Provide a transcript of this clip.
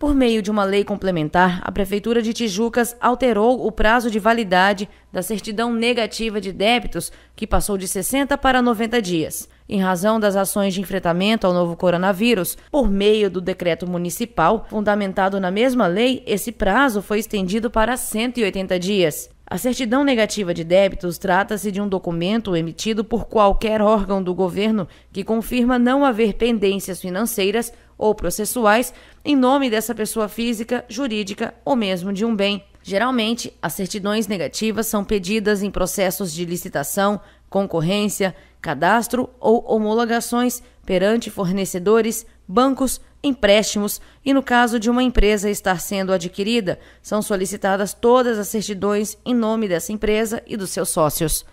Por meio de uma lei complementar, a Prefeitura de Tijucas alterou o prazo de validade da certidão negativa de débitos, que passou de 60 para 90 dias. Em razão das ações de enfrentamento ao novo coronavírus, por meio do decreto municipal, fundamentado na mesma lei, esse prazo foi estendido para 180 dias. A certidão negativa de débitos trata-se de um documento emitido por qualquer órgão do governo que confirma não haver pendências financeiras ou processuais em nome dessa pessoa física, jurídica ou mesmo de um bem. Geralmente, as certidões negativas são pedidas em processos de licitação, concorrência, cadastro ou homologações perante fornecedores, bancos, empréstimos e, no caso de uma empresa estar sendo adquirida, são solicitadas todas as certidões em nome dessa empresa e dos seus sócios.